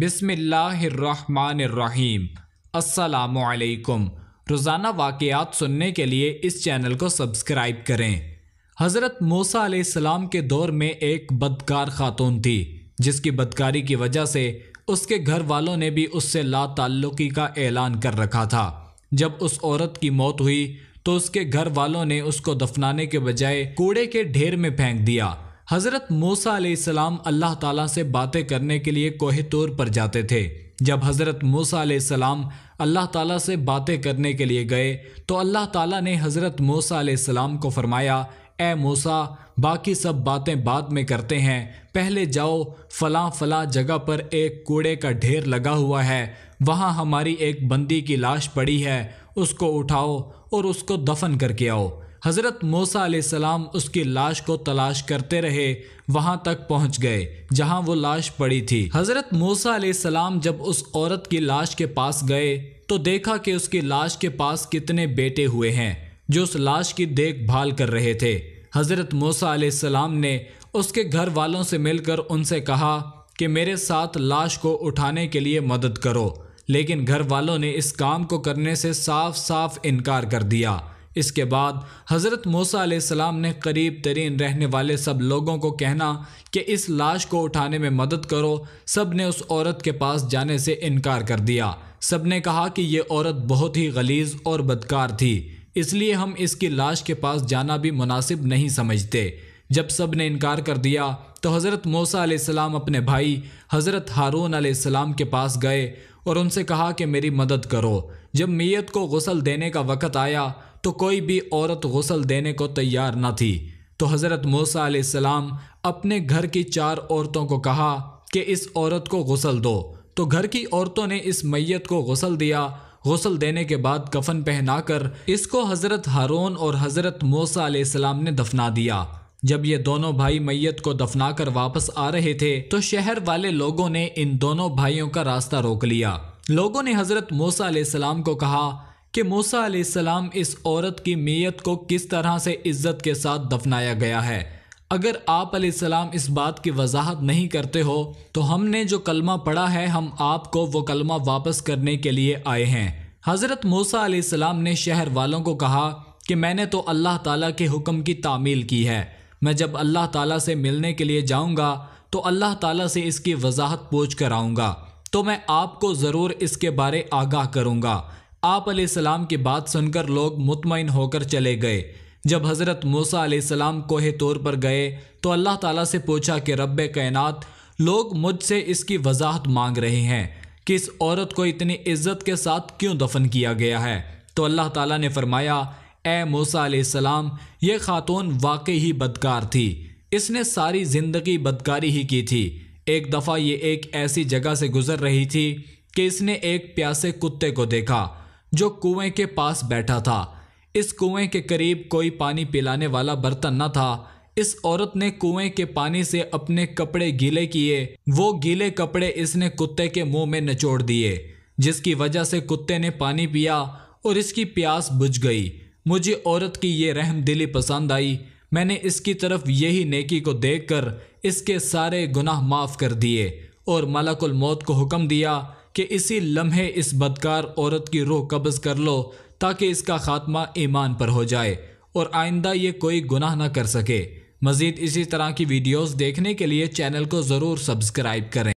बिसमीम असलकुम रोज़ाना वाक़ात सुनने के लिए इस चैनल को सब्सक्राइब करें हज़रत मूसा सलाम के दौर में एक बदकार ख़ातून थी जिसकी बदकारी की वजह से उसके घर वालों ने भी उससे ला ताल्लुकी का ऐलान कर रखा था जब उस औरत की मौत हुई तो उसके घर वालों ने उसको दफनाने के बजाय कूड़े के ढेर में फेंक दिया हज़रत मूसा सलाम अल्लाह ताला से बातें करने के लिए तौर पर जाते थे जब हज़रत मूसा सलाम अल्लाह ताला से बातें करने के लिए गए तो अल्लाह ताला ने हज़रत मूसा सलाम को फरमाया ए मूसा बाकी सब बातें बाद में करते हैं पहले जाओ फला फला जगह पर एक कूड़े का ढेर लगा हुआ है वहाँ हमारी एक बंदी की लाश पड़ी है उसको उठाओ और उसको दफन करके आओ हज़रत मूसा सलाम उसकी लाश को तलाश करते रहे वहां तक पहुंच गए जहां वो लाश पड़ी थी हज़रत मूसा सलाम जब उस औरत की लाश के पास गए तो देखा कि उसकी लाश के पास कितने बेटे हुए हैं जो उस लाश की देखभाल कर रहे थे हज़रत मूसा सलाम ने उसके घर वालों से मिलकर उनसे कहा कि मेरे साथ लाश को उठाने के लिए मदद करो लेकिन घर वालों ने इस काम को करने से साफ साफ इनकार कर दिया इसके बाद हज़रत मूसा सलाम ने करीब तरीन रहने वाले सब लोगों को कहना कि इस लाश को उठाने में मदद करो सब ने उस औरत के पास जाने से इनकार कर दिया सब ने कहा कि ये औरत बहुत ही गलीज और बदकार थी इसलिए हम इसकी लाश के पास जाना भी मुनासिब नहीं समझते जब सब ने इनकार कर दिया तो हज़रत मूसा सलाम अपने भाई हज़रत हारून सलाम के पास गए और उनसे कहा कि मेरी मदद करो जब मीयत को गसल देने का वक़्त आया तो कोई भी औरत गसल देने को तैयार न थी तो हज़रत मूसा सलाम अपने घर की चार औरतों को कहा कि इस औरत को गसल दो तो घर की औरतों ने इस मैत को गसल दिया गसल देने के बाद कफन पहनाकर इसको हज़रत हारून और हज़रत मूसा सलाम ने दफना दिया जब ये दोनों भाई मैयत को दफनाकर वापस आ रहे थे तो शहर वाले लोगों ने इन दोनों भाइयों का रास्ता रोक लिया लोगों ने हज़रत मूसा सलाम को कहा कि मूसा सलाम इस औरत की मेयत को किस तरह से इज़्ज़त के साथ दफनाया गया है अगर आप सलाम इस बात की वजाहत नहीं करते हो तो हमने जो कलमा पढ़ा है हम आपको वो कलमा वापस करने के लिए आए हैं हज़रत मूसा सलाम ने शहर वालों को कहा कि मैंने तो अल्लाह ताला के हुक्म की तामील की है मैं जब अल्लाह ताला से मिलने के लिए जाऊंगा तो अल्लाह ताला से इसकी वजाहत पूछ कर आऊँगा तो मैं आपको ज़रूर इसके बारे आगाह करूँगा आप सलाम की बात सुनकर लोग मुतमिन होकर चले गए जब हज़रत मूसा सलाम कोहे तौर पर गए तो अल्लाह ताला से पूछा कि रब कायनात लोग मुझसे इसकी वजाहत मांग रहे हैं कि इस औरत को इतनी इज्जत के साथ क्यों दफन किया गया है तो अल्लाह ताला ने फरमाया ए मूसा सलाम ये खातून वाकई ही बदकार थी इसने सारी ज़िंदगी बदकारी ही की थी एक दफ़ा ये एक ऐसी जगह से गुज़र रही थी कि इसने एक प्यासे कुत्ते को देखा जो कुएं के पास बैठा था इस कुएं के करीब कोई पानी पिलाने वाला बर्तन न था इस औरत ने कुएं के पानी से अपने कपड़े गीले किए वो गीले कपड़े इसने कुत्ते के मुंह में नचोड़ दिए जिसकी वजह से कुत्ते ने पानी पिया और इसकी प्यास बुझ गई मुझे औरत की ये रहम दिली पसंद आई मैंने इसकी तरफ यही नेकी को देखकर इसके सारे गुनाह माफ़ कर दिए और मलकुल मौत को हुक्म दिया कि इसी लम्हे इस बदकार औरत की रूह कब्ज़ कर लो ताकि इसका ख़ात्मा ईमान पर हो जाए और आइंदा ये कोई गुनाह ना कर सके मज़ीद इसी तरह की वीडियोस देखने के लिए चैनल को ज़रूर सब्सक्राइब करें